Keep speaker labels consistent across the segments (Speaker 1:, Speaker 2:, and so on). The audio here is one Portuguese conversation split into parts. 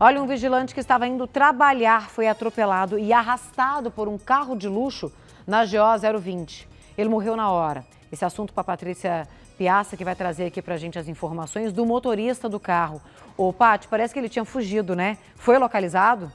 Speaker 1: Olha, um vigilante que estava indo trabalhar foi atropelado e arrastado por um carro de luxo na GO 020. Ele morreu na hora. Esse assunto com a Patrícia Piaça, que vai trazer aqui para a gente as informações do motorista do carro. Ô, Paty, parece que ele tinha fugido, né? Foi localizado?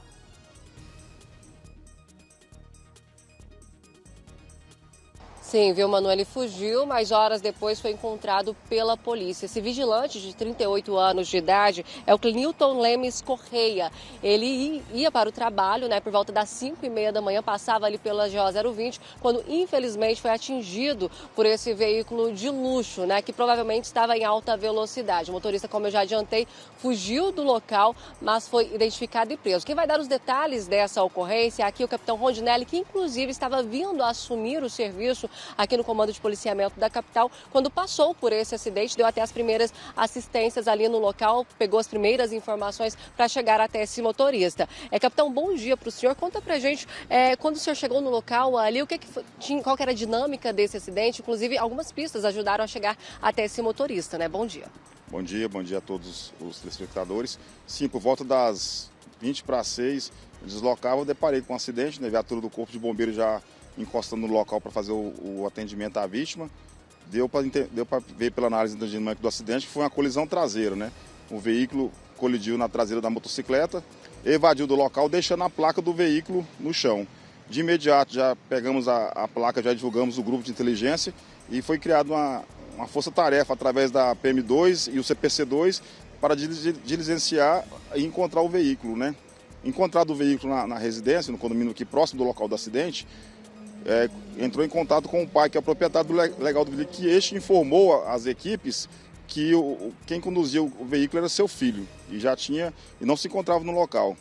Speaker 2: Sim, viu, Manuel? Ele fugiu, mas horas depois foi encontrado pela polícia. Esse vigilante de 38 anos de idade é o Clinilton Lemes Correia. Ele ia para o trabalho, né, por volta das 5 e meia da manhã, passava ali pela GO 020, quando infelizmente foi atingido por esse veículo de luxo, né, que provavelmente estava em alta velocidade. O motorista, como eu já adiantei, fugiu do local, mas foi identificado e preso. Quem vai dar os detalhes dessa ocorrência é aqui o capitão Rondinelli, que inclusive estava vindo assumir o serviço aqui no Comando de Policiamento da capital, quando passou por esse acidente, deu até as primeiras assistências ali no local, pegou as primeiras informações para chegar até esse motorista. É, capitão, bom dia para o senhor. Conta para gente é, quando o senhor chegou no local ali, o que, que tinha, qual que era a dinâmica desse acidente? Inclusive, algumas pistas ajudaram a chegar até esse motorista, né? Bom dia.
Speaker 3: Bom dia, bom dia a todos os telespectadores. Sim, por volta das 20 para 6, eu deslocava, eu deparei com um acidente, né? Viatura do Corpo de Bombeiros já encostando no local para fazer o, o, atendimento à vítima. Deu para ver pela análise do dinâmica do acidente que foi uma colisão traseira, né? O veículo colidiu na traseira da motocicleta, evadiu do local, deixando a placa do veículo no chão. De imediato já pegamos a, a placa, já divulgamos o grupo de inteligência e foi criada uma, uma força-tarefa através da PM2 e o CPC2 para diligenciar e encontrar o veículo, né? Encontrado o veículo na, na residência, no condomínio aqui próximo do local do acidente, é, entrou em contato com o pai, que é o proprietário do legal do veículo, que este informou as equipes que o, quem conduzia o veículo era seu filho e já tinha e não se encontrava no local.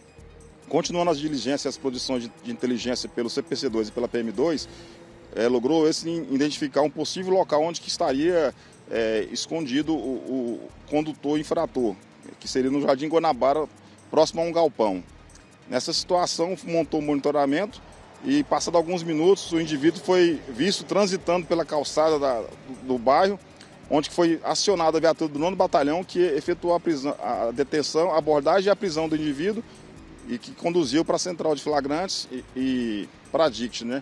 Speaker 3: Continuando as diligências, as produções de, de inteligência pelo CPC2 e pela PM2, é, logrou esse identificar um possível local onde que estaria é, escondido o, o condutor infrator, que seria no Jardim Guanabara, próximo a um galpão. Nessa situação, montou o um monitoramento e passado alguns minutos o indivíduo foi visto transitando pela calçada da, do, do, bairro, onde foi acionada a viatura do 9 Batalhão que efetuou a, prisão, a detenção, a abordagem e a prisão do indivíduo e que conduziu para a central de flagrantes e, e para a DICT. Né?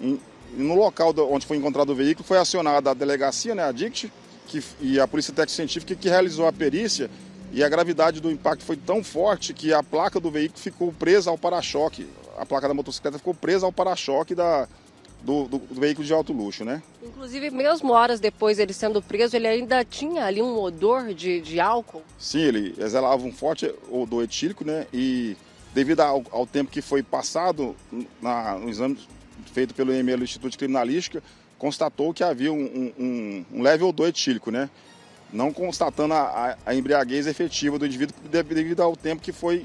Speaker 3: E, e no local do, onde foi encontrado o veículo foi acionada a delegacia, né, a DICT, que, e a Polícia Técnica Científica que realizou a perícia e a gravidade do impacto foi tão forte que a placa do veículo ficou presa ao para-choque, a placa da motocicleta ficou presa ao para-choque da, do, do, do, veículo de alto luxo, né?
Speaker 2: Inclusive, mesmo horas depois ele sendo preso, ele ainda tinha ali um odor de, de álcool?
Speaker 3: Sim, ele exalava um forte odor etílico, né? E devido ao, ao tempo que foi passado na, no exame feito pelo IML do Instituto de Criminalística, constatou que havia um, um, um leve odor etílico, né? Não constatando a, a, a embriaguez efetiva do indivíduo devido ao tempo que foi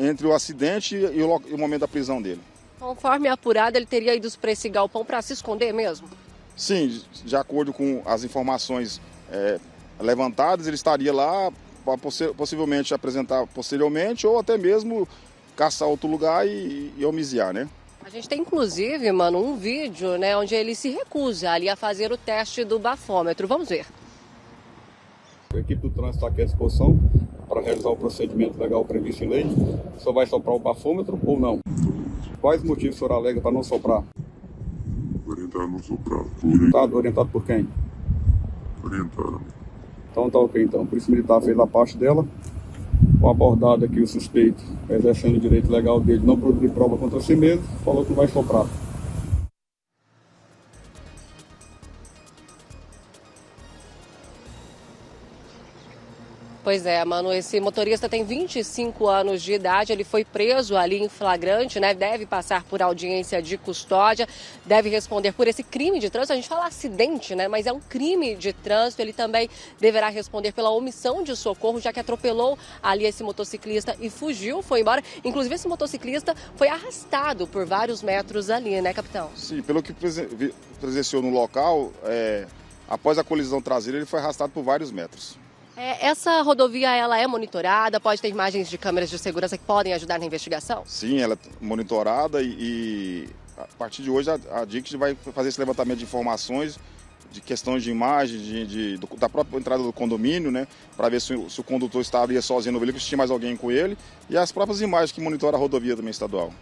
Speaker 3: entre o acidente e o, e o momento da prisão dele.
Speaker 2: Conforme é apurado, ele teria ido para esse galpão para se esconder mesmo?
Speaker 3: Sim, de acordo com as informações é, levantadas, ele estaria lá para possivelmente apresentar posteriormente ou até mesmo caçar outro lugar e, e homiziar, né?
Speaker 2: A gente tem inclusive, mano, um vídeo, né, onde ele se recusa ali a fazer o teste do bafômetro. Vamos ver.
Speaker 3: A equipe do trânsito está aqui à disposição para realizar o procedimento legal previsto em lei, só vai soprar o bafômetro ou não? Quais motivos o senhor alega para não soprar? Orientado não soprar. Orientado, orientado por quem? Orientado. Então tá ok então. O Polícia Militar fez a parte dela. Com abordado aqui, o suspeito, exercendo o direito legal dele, não produzir prova contra si mesmo, falou que não vai soprar.
Speaker 2: Pois é, Mano, esse motorista tem 25 anos de idade, ele foi preso ali em flagrante, né? Deve passar por audiência de custódia, deve responder por esse crime de trânsito. A gente fala acidente, né? Mas é um crime de trânsito. Ele também deverá responder pela omissão de socorro, já que atropelou ali esse motociclista e fugiu, foi embora. Inclusive, esse motociclista foi arrastado por vários metros ali, né, capitão?
Speaker 3: Sim, pelo que presenciou no local, é, após a colisão traseira, ele foi arrastado por vários metros.
Speaker 2: É, essa rodovia ela é monitorada? Pode ter imagens de câmeras de segurança que podem ajudar na investigação?
Speaker 3: Sim, ela é monitorada e, e a partir de hoje a, a DICT vai fazer esse levantamento de informações de questões de imagem, de, de do, da própria entrada do condomínio, né? Para ver se, se, o condutor estava sozinho no veículo, se tinha mais alguém com ele. E as próprias imagens que monitora a rodovia também estadual.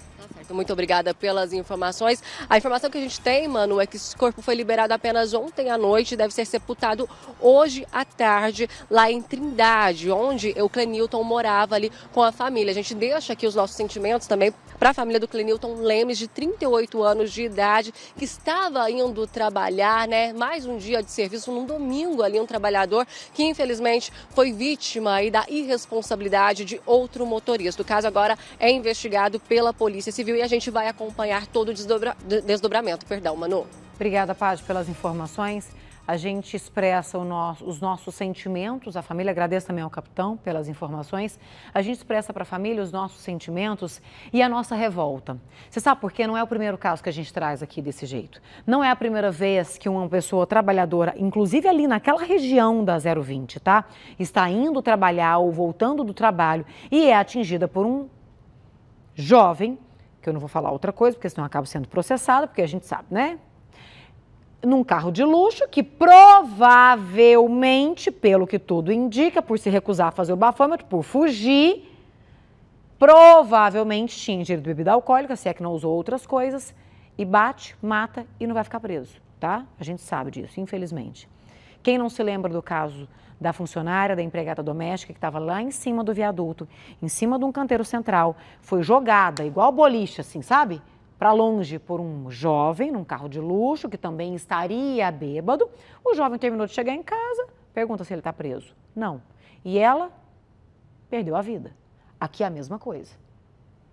Speaker 2: Certo, muito obrigada pelas informações. A informação que a gente tem, mano, é que esse corpo foi liberado apenas ontem à noite e deve ser sepultado hoje à tarde lá em Trindade, onde o Clenilton morava ali com a família. A gente deixa aqui os nossos sentimentos também para a família do Clenilton Lemes, de 38 anos de idade, que estava indo trabalhar, né? Mais um dia de serviço, num domingo ali, um trabalhador que infelizmente foi vítima aí da irresponsabilidade de outro motorista. O caso agora é investigado pela Polícia Civil e a gente vai acompanhar todo o desdobra...
Speaker 1: desdobramento. Perdão, Manu. Obrigada, Paz, pelas informações. A gente expressa nosso, os nossos sentimentos, a família agradece também ao capitão pelas informações. A gente expressa para a família os nossos sentimentos e a nossa revolta. Você sabe por quê? Não é o primeiro caso que a gente traz aqui desse jeito. Não é a primeira vez que uma pessoa trabalhadora, inclusive ali naquela região da 020, tá? Está indo trabalhar ou voltando do trabalho e é atingida por um jovem porque eu não vou falar outra coisa, porque senão eu acabo sendo processada, porque a gente sabe, né? Num carro de luxo que provavelmente, pelo que tudo indica, por se recusar a fazer o bafômetro, por fugir, provavelmente tinha ingerido bebida alcoólica, se é que não usou outras coisas, e bate, mata e não vai ficar preso, tá? A gente sabe disso, infelizmente. Quem não se lembra do caso da funcionária, da empregada doméstica que estava lá em cima do viaduto, em cima de um canteiro central, foi jogada igual boliche, assim, sabe? Para longe por um jovem num carro de luxo que também estaria bêbado. O jovem terminou de chegar em casa, pergunta se ele está preso. Não. E ela perdeu a vida. Aqui é a mesma coisa.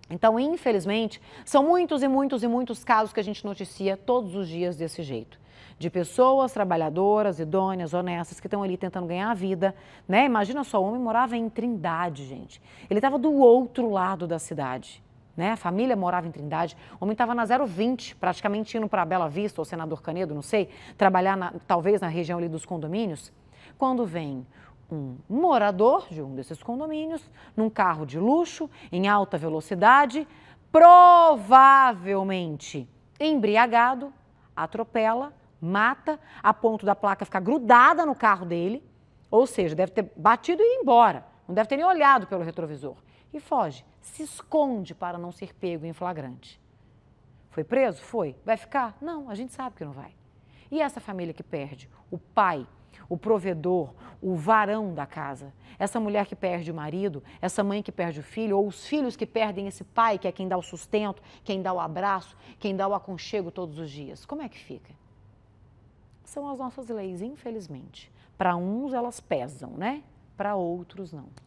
Speaker 1: Então, infelizmente, são muitos e muitos e muitos casos que a gente noticia todos os dias desse jeito. De pessoas trabalhadoras, idôneas, honestas, que estão ali tentando ganhar a vida, né? Imagina só, o homem morava em Trindade, gente. Ele estava do outro lado da cidade, né? A família morava em Trindade. O homem estava na 020, praticamente indo para Bela Vista ou Senador Canedo, não sei, trabalhar na, talvez na região ali dos condomínios. Quando vem um morador de um desses condomínios, num carro de luxo, em alta velocidade, provavelmente embriagado, atropela, mata, a ponto da placa ficar grudada no carro dele, ou seja, deve ter batido e ir embora, não deve ter nem olhado pelo retrovisor. E foge, se esconde para não ser pego em flagrante. Foi preso? Foi. Vai ficar? Não, a gente sabe que não vai. E essa família que perde o pai o provedor, o varão da casa. Essa mulher que perde o marido, essa mãe que perde o filho, ou os filhos que perdem esse pai, que é quem dá o sustento, quem dá o abraço, quem dá o aconchego todos os dias. Como é que fica? São as nossas leis, infelizmente. Para uns elas pesam, né? Para outros não.